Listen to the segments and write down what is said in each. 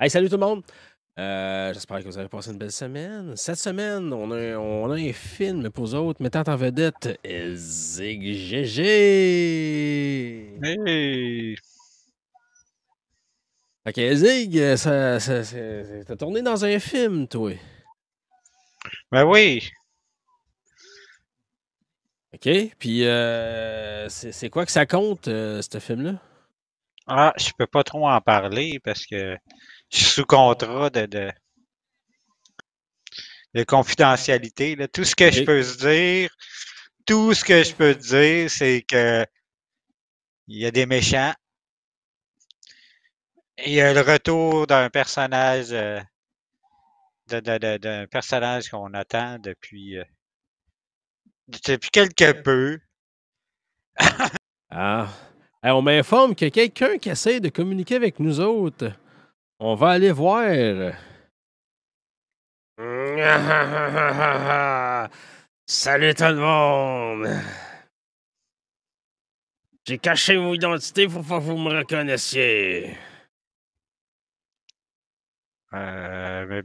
Hey, salut tout le monde! Euh, j'espère que vous avez passé une belle semaine. Cette semaine, on a, un film pour vous autres mettant en vedette Zig GG! Hey! Ok, Zig, t'as tourné dans un film, toi? Ben oui! Ok, puis euh, c'est quoi que ça compte, euh, ce film-là? Ah, je peux pas trop en parler parce que je suis sous contrat de, de, de confidentialité. Là. Tout ce que je peux dire, tout ce que je peux dire, c'est que il y a des méchants. Il y a le retour d'un personnage euh, d'un personnage qu'on attend depuis, euh, depuis quelque peu. ah on m'informe qu'il y a quelqu'un qui essaie de communiquer avec nous autres. On va aller voir. Salut tout le monde! J'ai caché mon identité pour pas que vous me reconnaissiez. Euh,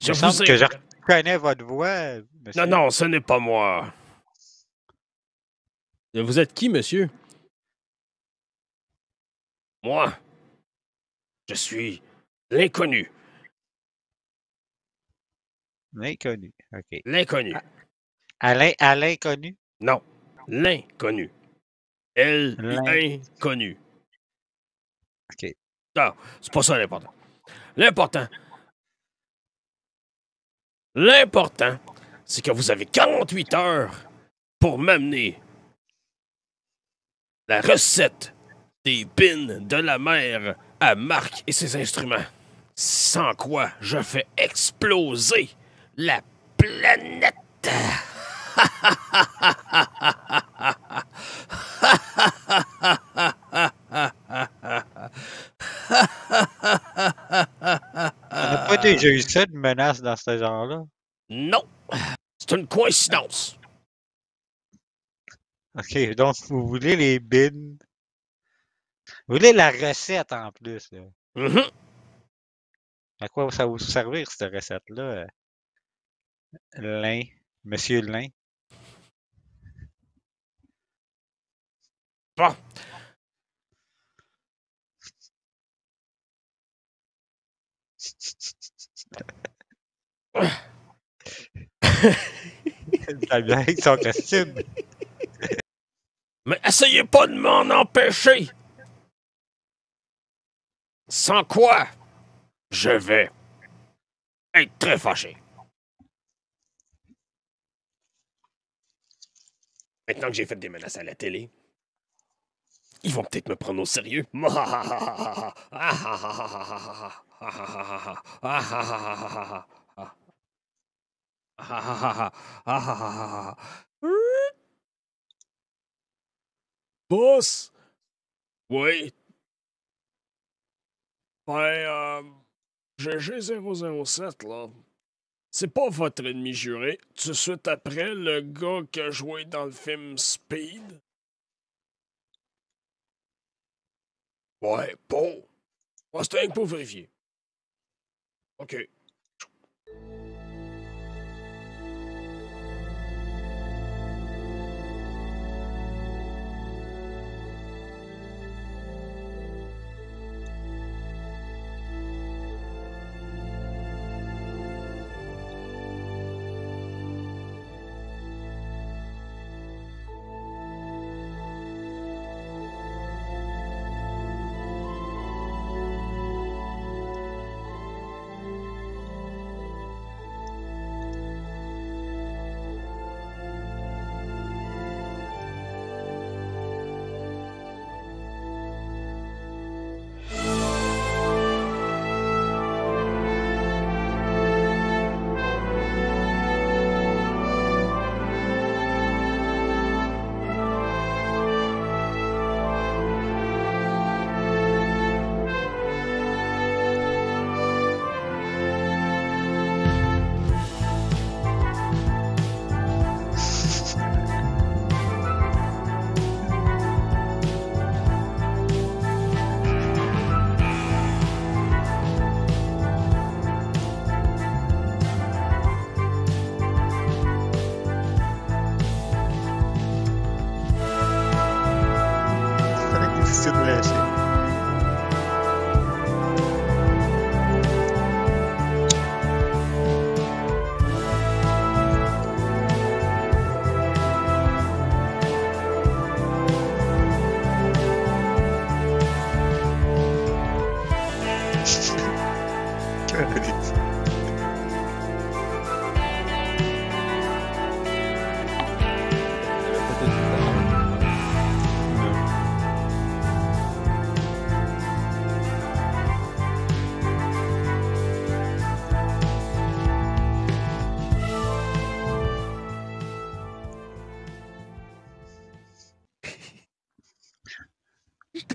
je pense que je reconnais votre voix. Non, non, ce n'est pas moi. Vous êtes qui, monsieur? Moi, je suis l'inconnu. L'inconnu, OK. L'inconnu. Ah, à, l'inconnu? Non, l'inconnu. L'inconnu. OK. Non, c'est pas ça l'important. L'important, l'important, c'est que vous avez 48 heures pour m'amener la recette des de la mer à Marc et ses instruments. Sans quoi je fais exploser la planète. On n'a pas déjà eu ça, menace dans ce genre-là? Non. C'est une coïncidence. OK, donc vous voulez les bins vous voulez la recette en plus. Là. Mm-hmm. À quoi ça va vous servir, cette recette-là? Lin. Monsieur Lin. Bon. Ça bien avec son costume. Mais essayez pas de m'en empêcher! Sans quoi, je vais être très fâché. Maintenant que j'ai fait des menaces à la télé, ils vont peut-être me prendre au sérieux. Boss! Oui, ben, euh, GG007, là. C'est pas votre ennemi juré. Tout de suite après, le gars qui a joué dans le film Speed. Ouais, bon. On c'est un pauvre vérifier. OK.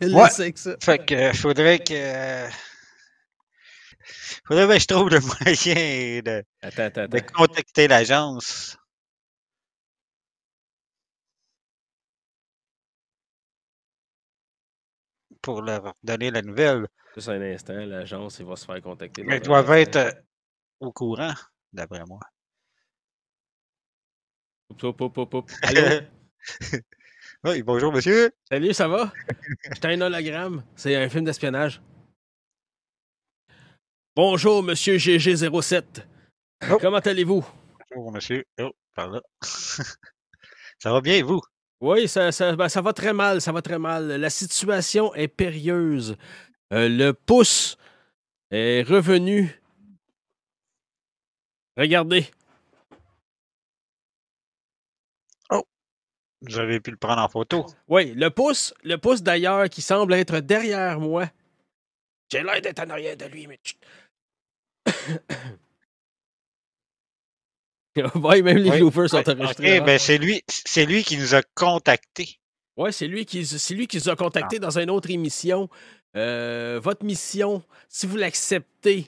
laisser ça. Fait que euh, faudrait que. Euh, faudrait que je trouve le moyen de, contacter l'agence. Pour leur donner la nouvelle. Juste un instant, l'agence, va se faire contacter. Mais Ils doivent être euh, au courant, d'après moi. Oups, oups, Allô? Oui, bonjour, monsieur. Salut, ça va? J'étais un hologramme. C'est un film d'espionnage. Bonjour, monsieur GG07. Comment allez-vous? Bonjour, monsieur. Oh, par ça va bien, et vous? Oui, ben, ça, va très mal. Ça va très mal. La situation est périlleuse. Euh, le pouce est revenu. Regardez. Vous avez pu le prendre en photo. Oui, le pouce, le pouce d'ailleurs qui semble être derrière moi. J'ai l'air d'être en arrière de lui, mais. oui, même les oui. sont enregistrés. ben c'est lui, lui qui nous a contactés. Oui, c'est lui qui lui qui nous a contactés ah. dans une autre émission. Euh, votre mission, si vous l'acceptez,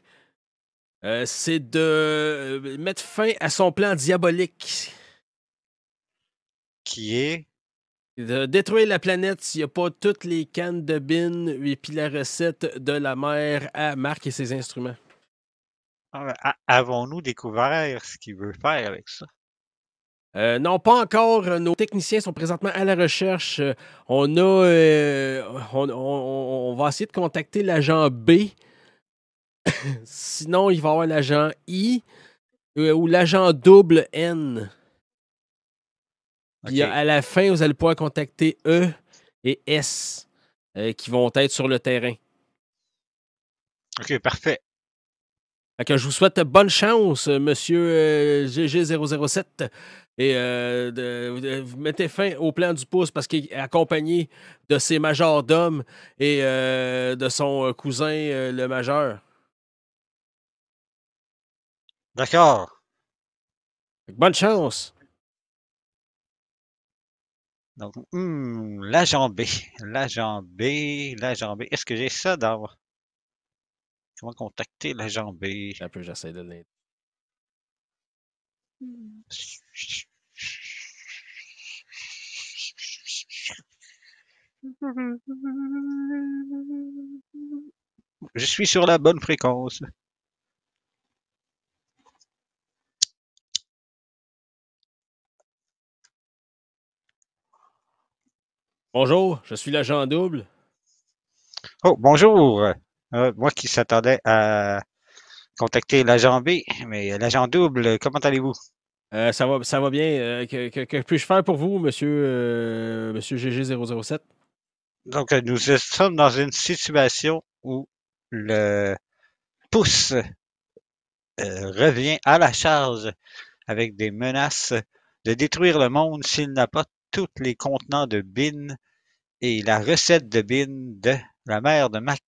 euh, c'est de euh, mettre fin à son plan diabolique qui est de détruire la planète s'il n'y a pas toutes les cannes de BIN et puis la recette de la mer à Marc et ses instruments. Ah, avons-nous découvert ce qu'il veut faire avec ça? Euh, non, pas encore. Nos techniciens sont présentement à la recherche. On a, euh, on, on, va essayer de contacter l'agent B. Sinon, il va y avoir l'agent I euh, ou l'agent double N à la fin, vous allez pouvoir contacter E et S euh, qui vont être sur le terrain. OK, parfait. je vous souhaite bonne chance, monsieur euh, GG007. Et euh, mettez fin au plan du pouce parce qu'il est accompagné de ses majordomes et de son cousin, le majeur. D'accord. Bonne chance. Donc, hum, la jambe, la jambe, la jambe. Est-ce que j'ai ça dans... Comment contacter la jambe Un peu, j'essaie de l'aider. Je suis sur la bonne fréquence. Bonjour, je suis l'agent double. Oh, bonjour. Euh, moi qui s'attendais à contacter l'agent B, mais l'agent double, comment allez-vous? Euh, ça, va, ça va bien. Euh, que, puis-je faire pour vous, monsieur, monsieur GG007? Donc, nous sommes dans une situation où le pouce revient à la charge avec des menaces de détruire le monde s'il n'a pas tous les contenants de BIN et la recette de BIN de la mère de Mac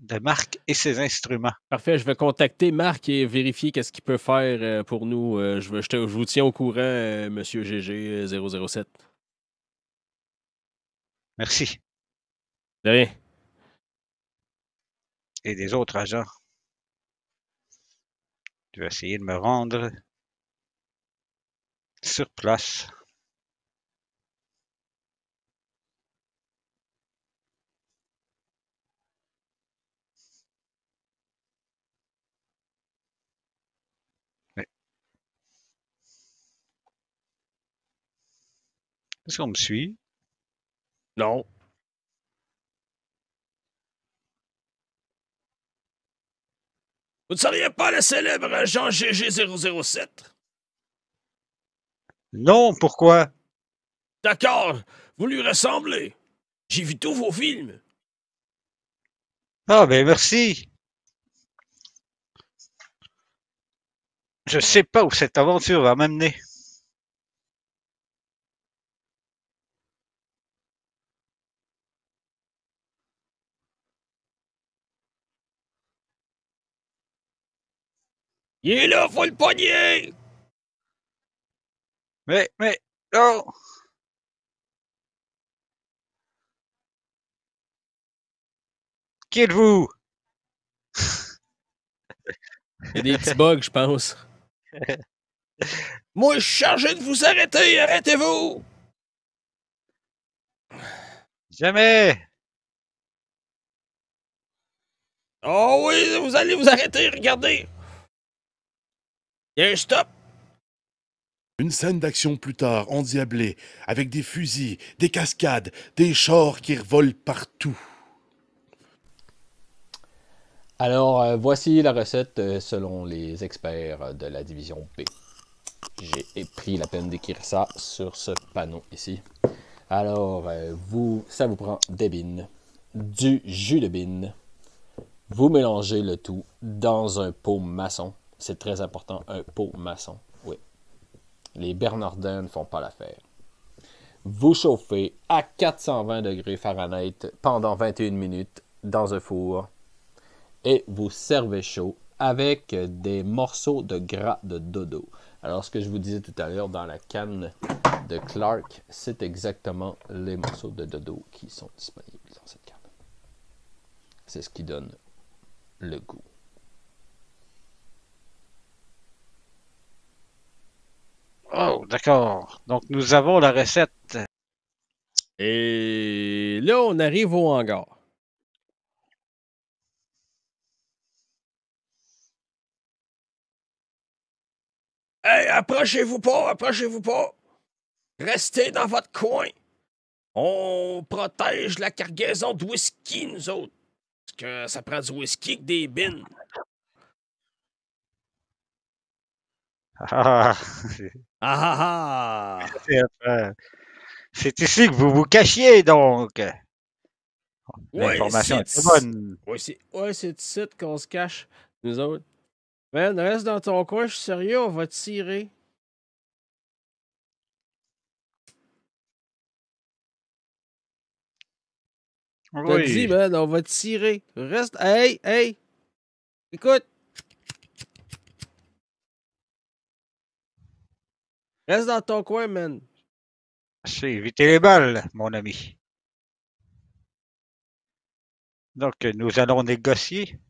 de Marc et ses instruments. Parfait, je vais contacter Marc et vérifier qu'est-ce qu'il peut faire euh, pour nous. Euh, je, vous tiens au courant, euh, Monsieur GG007. Merci. De rien. Et des autres agents. Je vais essayer de me rendre sur place. Est-ce qu'on me suit? Non. Vous ne seriez pas le célèbre agent GG007? Non, pourquoi? D'accord, vous lui ressemblez. J'ai vu tous vos films. Ah, ben merci. Je sais pas où cette aventure va m'amener. Il est là, faut le poignet. Mais, mais, non! Qui êtes-vous? Il y a des petits bugs, je pense. Moi, je suis chargé de vous arrêter, arrêtez-vous! Jamais! Oh oui, vous allez vous arrêter, regardez! stop. Une scène d'action plus tard, endiablée, avec des fusils, des cascades, des chars qui revolent partout. Alors, euh, voici la recette euh, selon les experts de la division B. J'ai pris la peine d'écrire ça sur ce panneau ici. Alors, euh, vous, ça vous prend des bines, du jus de bine. Vous mélangez le tout dans un pot maçon c'est très important, un pot maçon. Oui. Les Bernardins ne font pas l'affaire. Vous chauffez à 420 degrés Fahrenheit pendant 21 minutes dans un four et vous servez chaud avec des morceaux de gras de dodo. Alors, ce que je vous disais tout à l'heure dans la canne de Clark, c'est exactement les morceaux de dodo qui sont disponibles dans cette canne. C'est ce qui donne le goût. Oh, d'accord. Donc, nous avons la recette. Et là, on arrive au hangar. Hey, approchez-vous pas, approchez-vous pas. Restez dans votre coin. On protège la cargaison de whisky, nous autres. Parce que ça prend du whisky que des bines. Ah ah, ah. C'est ici que vous vous cachiez donc. L'information est, bonne. Oui, c'est ici qu'on se cache, nous autres. Ben, reste dans ton coin, je suis sérieux, on va tirer. On T'as dit, man, on va tirer. Reste. Hey, hey! Écoute! Reste dans ton coin, man. C'est éviter les balles, mon ami. Donc, nous allons négocier.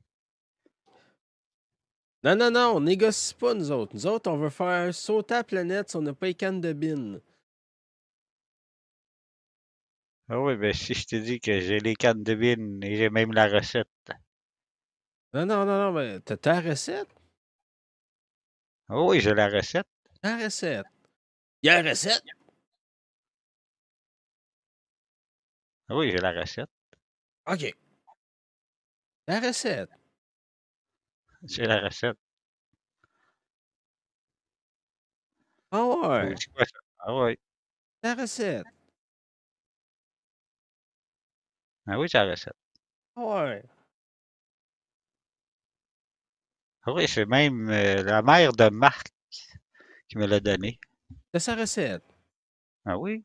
Non, non, non, on négocie pas, nous autres. Nous autres, on veut faire sauter la planète si on n'a pas les cannes de bine. Ah oui, ben si je te dis que j'ai les cannes de bine et j'ai même la recette. Non, non, non, non, mais t'as ta recette? Ah oui, j'ai la recette. La recette. Il y a la recette. Ah oui, j'ai la recette. OK. La recette. J'ai la recette. Ah ouais. quoi ça? Ah La recette. Ah oui, j'ai la recette. Ah ouais. Ah oui, c'est même euh, la mère de Marc qui me l'a donnée. C'est sa recette. Ah oui?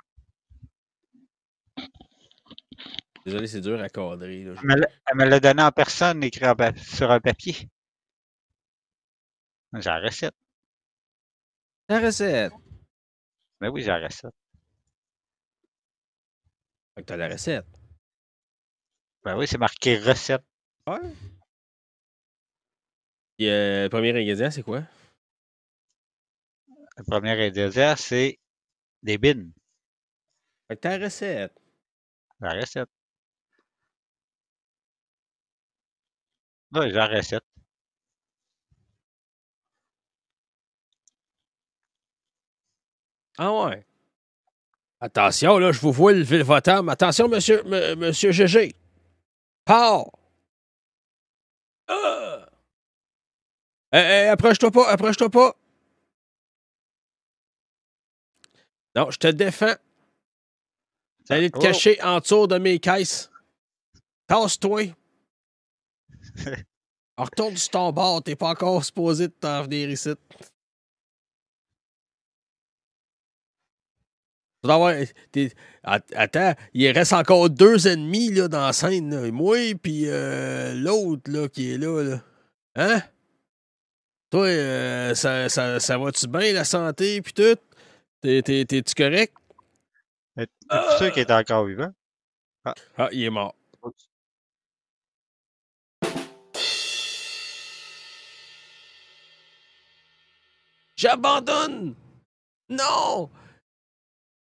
Désolé, c'est dur à cadrer. Elle, me l'a- donnée donné en personne, écrit sur un papier. J'ai la recette. La recette. Ben oui, j'ai la recette. Fait que t'as la recette. Ben oui, c'est marqué recette. Puis, euh, le premier ingrédient, c'est quoi? Le premier deuxième, c'est des bines. Fait que ta recette. La recette. Oui, la recette. Ah ouais. Attention, là, je vous vois lever le votant. Attention, monsieur, monsieur GG. Ah. Euh. approche-toi pas, approche-toi pas. Non, je te défends. T'allais te cacher en dessous de mes caisses. Casse-toi. retourne sur ton bord, t'es pas encore supposé de t'en venir ici. Attends, il reste encore deux ennemis là, dans la scène. Moi, puis euh, l'autre là, qui est là, Hein? Toi, euh, ça, ça, ça va-tu bien, la santé, puis tout? T'es-tu correct? Ah! Es-tu sûr qu'il est encore vivant? Ah. ah, il est mort. J'abandonne! Non!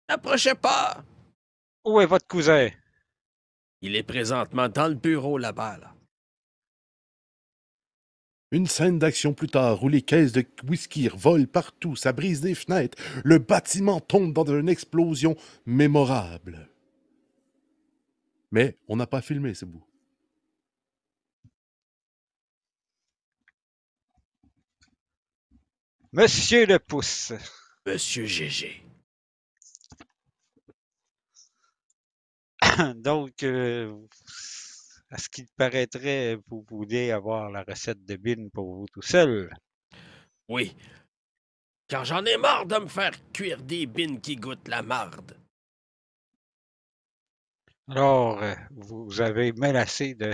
N'approchez pas! Où est votre cousin? Il est présentement dans le bureau là-bas. Là. Une scène d'action plus tard où les caisses de whisky volent partout, ça brise des fenêtres, le bâtiment tombe dans une explosion mémorable. Mais on n'a pas filmé ce bout. Monsieur le pouce. Monsieur Gégé. Donc, euh, à ce qu'il paraîtrait, vous voulez avoir la recette de Bin pour vous tout seul. Oui. Quand j'en ai marre de me faire cuire des bines qui goûtent la marde. Alors, euh, vous avez menacé de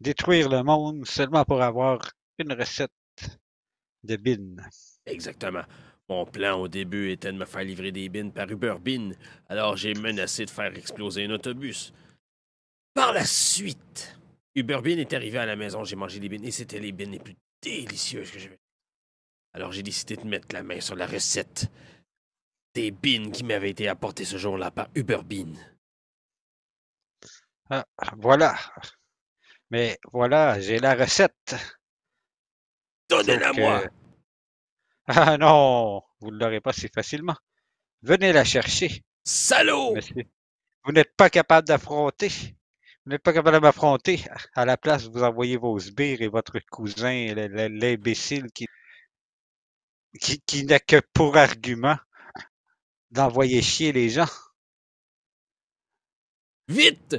détruire le monde seulement pour avoir une recette de bine. Exactement. Mon plan au début était de me faire livrer des bines par Uber Bine. alors j'ai menacé de faire exploser un autobus. Par la suite, Uber est arrivé à la maison, j'ai mangé les beans et c'était les beans les plus délicieuses que j'ai j'avais. Alors j'ai décidé de mettre la main sur la recette des beans qui m'avaient été apportées ce jour-là par Uber Ah, voilà. Mais voilà, j'ai la recette. Donnez-la moi. Ah non, vous ne l'aurez pas si facilement. Venez la chercher. Salaud! vous n'êtes pas capable d'affronter vous n'êtes pas capable de m'affronter. À la place, vous envoyez vos sbires et votre cousin, l'imbécile qui, qui, qui n'a que pour argument d'envoyer chier les gens. Vite!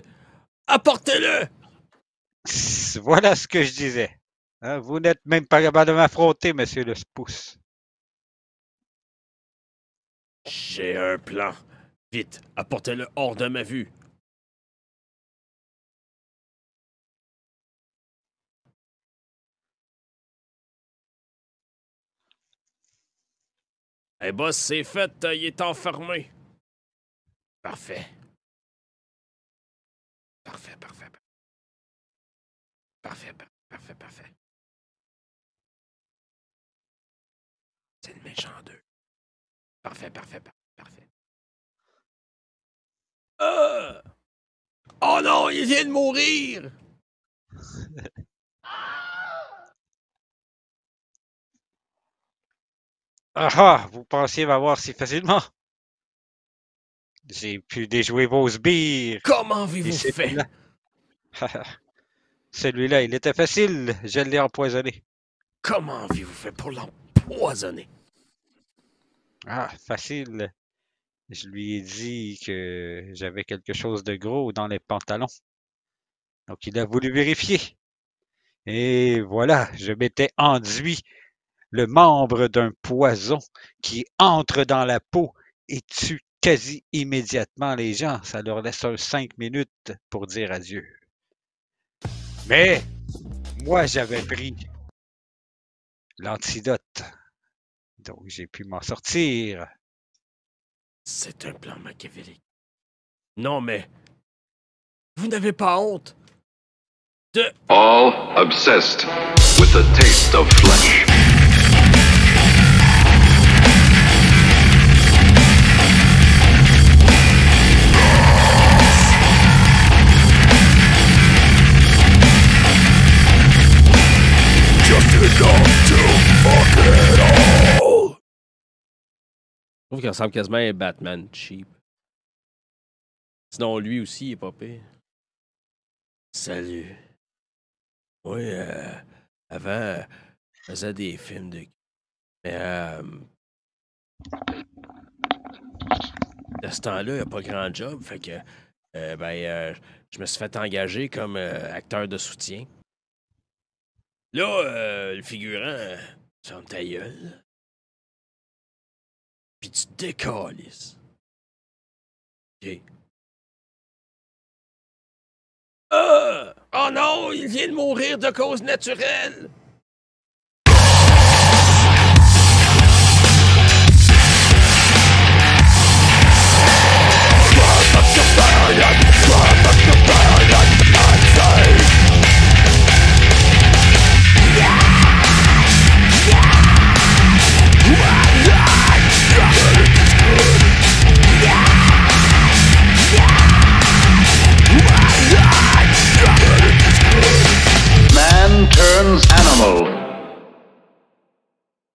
Apportez-le! Voilà ce que je disais. Hein, vous n'êtes même pas capable de m'affronter, monsieur le spousse. J'ai un plan. Vite, apportez-le hors de ma vue. Eh boss, c'est fait, euh, il est enfermé. Parfait. Parfait, parfait. Parfait, parfait, parfait, parfait. parfait. C'est le méchant d'eux. Parfait, parfait, parfait, parfait. Euh! Oh non, il vient de mourir! Ah ah, vous pensiez m'avoir si facilement? J'ai pu déjouer vos sbires. Comment avez-vous fait? Celui-là, il était facile. Je l'ai empoisonné. Comment avez-vous fait pour l'empoisonner? Ah, facile. Je lui ai dit que j'avais quelque chose de gros dans les pantalons. Donc, il a voulu vérifier. Et voilà, je m'étais enduit le membre d'un poison qui entre dans la peau et tue quasi immédiatement les gens. Ça leur laisse un cinq minutes pour dire adieu. Mais moi, j'avais pris l'antidote. Donc, j'ai pu m'en sortir. C'est un plan machiavélique. Non, mais. Vous n'avez pas honte de. All obsessed with the taste of flesh. trouve qu'il ressemble quasiment à Batman cheap. Sinon, lui aussi, il est pas pire. Salut. Oui, euh, avant, je faisais des films de. Mais, euh, de ce temps-là, il n'y a pas grand job. Fait que, euh, ben, euh, je me suis fait engager comme euh, acteur de soutien. Là, le figurant, ferme ta gueule. Pis tu décolles. OK. Euh! Oh non, il vient de mourir de cause naturelle!